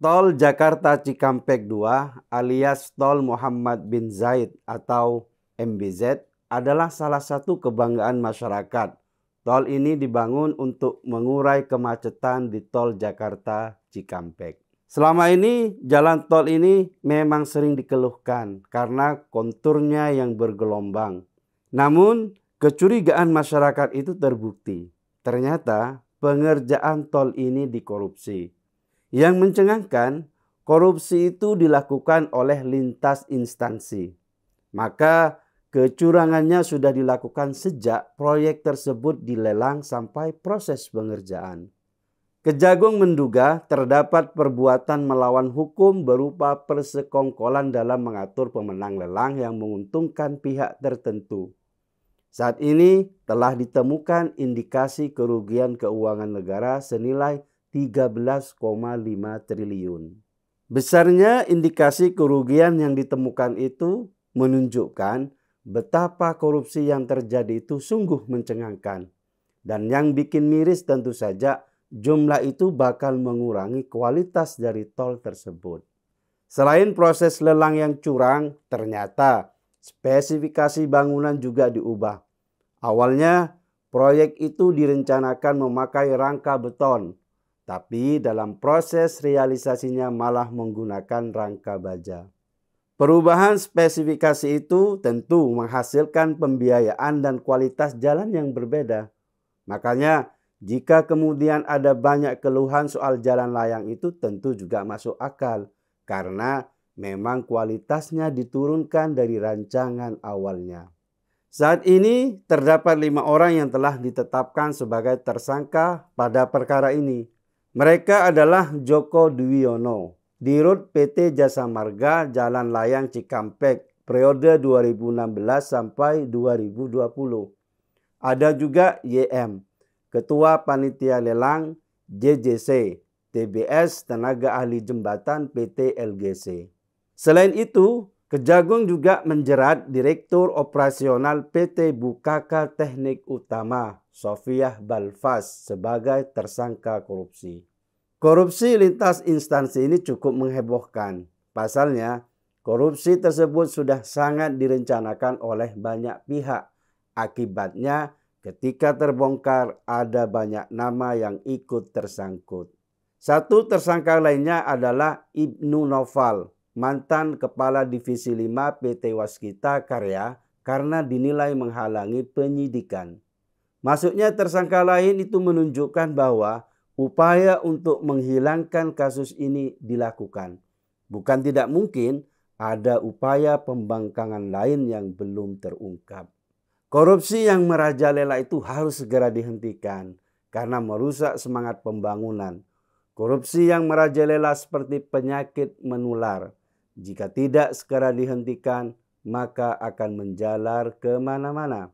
Tol Jakarta Cikampek 2 alias Tol Muhammad bin Zaid atau MBZ adalah salah satu kebanggaan masyarakat. Tol ini dibangun untuk mengurai kemacetan di Tol Jakarta Cikampek. Selama ini jalan tol ini memang sering dikeluhkan karena konturnya yang bergelombang. Namun kecurigaan masyarakat itu terbukti. Ternyata pengerjaan tol ini dikorupsi yang mencengangkan, korupsi itu dilakukan oleh lintas instansi. Maka kecurangannya sudah dilakukan sejak proyek tersebut dilelang sampai proses pengerjaan. Kejagung menduga terdapat perbuatan melawan hukum berupa persekongkolan dalam mengatur pemenang lelang yang menguntungkan pihak tertentu. Saat ini telah ditemukan indikasi kerugian keuangan negara senilai 13,5 triliun. Besarnya indikasi kerugian yang ditemukan itu menunjukkan betapa korupsi yang terjadi itu sungguh mencengangkan. Dan yang bikin miris tentu saja jumlah itu bakal mengurangi kualitas dari tol tersebut. Selain proses lelang yang curang, ternyata spesifikasi bangunan juga diubah. Awalnya proyek itu direncanakan memakai rangka beton tapi dalam proses realisasinya malah menggunakan rangka baja. Perubahan spesifikasi itu tentu menghasilkan pembiayaan dan kualitas jalan yang berbeda. Makanya, jika kemudian ada banyak keluhan soal jalan layang itu tentu juga masuk akal karena memang kualitasnya diturunkan dari rancangan awalnya. Saat ini terdapat lima orang yang telah ditetapkan sebagai tersangka pada perkara ini. Mereka adalah Joko Dwiono, Dirut PT Jasa Marga Jalan Layang Cikampek periode 2016 sampai 2020. Ada juga YM, Ketua Panitia Lelang JJC, TBS Tenaga Ahli Jembatan PT LGC. Selain itu, Kejagung juga menjerat Direktur Operasional PT Bukaka Teknik Utama, Sofiah Balfas, sebagai tersangka korupsi. Korupsi lintas instansi ini cukup menghebohkan. Pasalnya, korupsi tersebut sudah sangat direncanakan oleh banyak pihak. Akibatnya, ketika terbongkar ada banyak nama yang ikut tersangkut. Satu tersangka lainnya adalah Ibnu Noval, mantan Kepala Divisi 5 PT Waskita Karya karena dinilai menghalangi penyidikan. Masuknya tersangka lain itu menunjukkan bahwa upaya untuk menghilangkan kasus ini dilakukan. Bukan tidak mungkin ada upaya pembangkangan lain yang belum terungkap. Korupsi yang merajalela itu harus segera dihentikan karena merusak semangat pembangunan. Korupsi yang merajalela seperti penyakit menular jika tidak segera dihentikan, maka akan menjalar kemana-mana.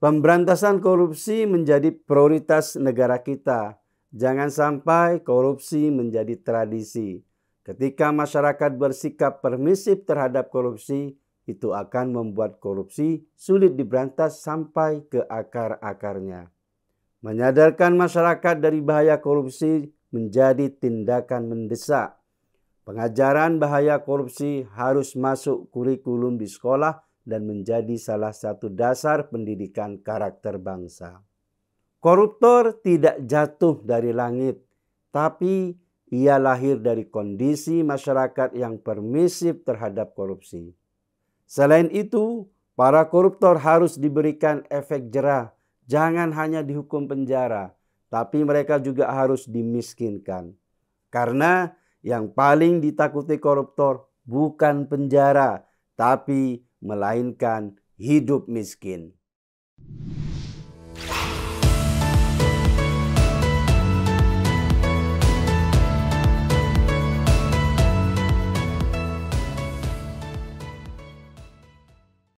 Pemberantasan korupsi menjadi prioritas negara kita. Jangan sampai korupsi menjadi tradisi. Ketika masyarakat bersikap permisif terhadap korupsi, itu akan membuat korupsi sulit diberantas sampai ke akar-akarnya. Menyadarkan masyarakat dari bahaya korupsi menjadi tindakan mendesak Pengajaran bahaya korupsi harus masuk kurikulum di sekolah dan menjadi salah satu dasar pendidikan karakter bangsa. Koruptor tidak jatuh dari langit, tapi ia lahir dari kondisi masyarakat yang permisif terhadap korupsi. Selain itu, para koruptor harus diberikan efek jerah, jangan hanya dihukum penjara, tapi mereka juga harus dimiskinkan. Karena yang paling ditakuti koruptor bukan penjara, tapi melainkan hidup miskin.